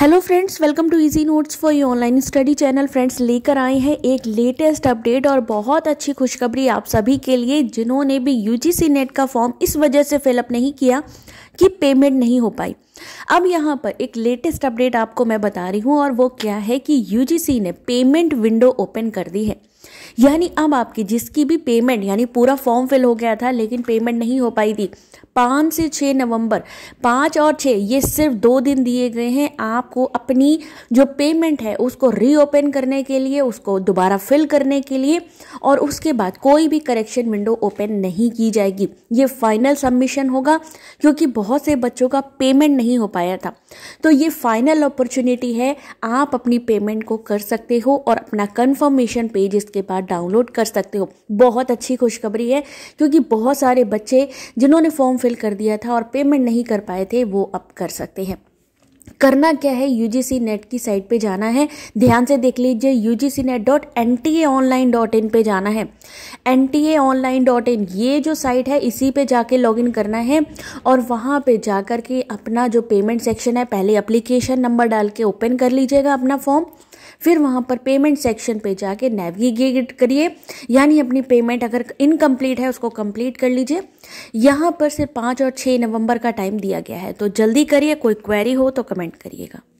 hello friends welcome to easy notes for you online study channel friends लेकर आए हैं एक लेटेस्ट अपडेट और बहुत अच्छी खुशखबरी आप सभी के लिए जिन्होंने भी यूजीसी नेट का फॉर्म इस वजह से फिलअप नहीं किया कि पेमेंट नहीं हो पाई अब यहाँ पर एक लेटेस्ट अपडेट आपको मैं बता रही हूँ और वो क्या है कि यूजीसी ने पेमेंट विंडो ओपन कर दी है यानी अब आपकी जिसकी भी पेमेंट यानी पूरा फॉर्म फिल हो गया था लेकिन पेमेंट नहीं हो पाई थी पाँच से छः नवंबर पाँच और छः ये सिर्फ दो दिन दिए गए हैं आपको अपनी जो पेमेंट है उसको रीओपन करने के लिए उसको दोबारा फिल करने के लिए और उसके बाद कोई भी करेक्शन विंडो ओपन नहीं की जाएगी ये फाइनल सबमिशन होगा क्योंकि बहुत से बच्चों का पेमेंट नहीं हो पाया था तो ये फाइनल अपॉर्चुनिटी है आप अपनी पेमेंट को कर सकते हो और अपना कन्फर्मेशन पेज इस इसके बाद डाउनलोड कर सकते हो बहुत अच्छी खुशखबरी है क्योंकि बहुत सारे बच्चे जिन्होंने फॉर्म फिल कर दिया था और पेमेंट नहीं कर पाए थे वो अब कर सकते हैं करना क्या है यू जी सी नेट की साइट पे जाना है ध्यान से देख लीजिए U G C NET dot N T A online dot in पे जाना है N T A online dot in ये जो साइट है इसी पे जाके लॉग इन करना है और वहाँ पे जाकर के अपना जो पेमेंट सेक्शन है पहले एप्लीकेशन नंबर डाल के ओपन कर लीजिएगा अपना फॉर्म फिर वहाँ पर पेमेंट सेक्शन पे जाके नेविगेट करिए यानी अपनी पेमेंट अगर इनकम्प्लीट है उसको कंप्लीट कर लीजिए यहाँ पर सिर्फ पाँच और छः नवंबर का टाइम दिया गया है तो जल्दी करिए कोई क्वेरी हो तो कमेंट करिएगा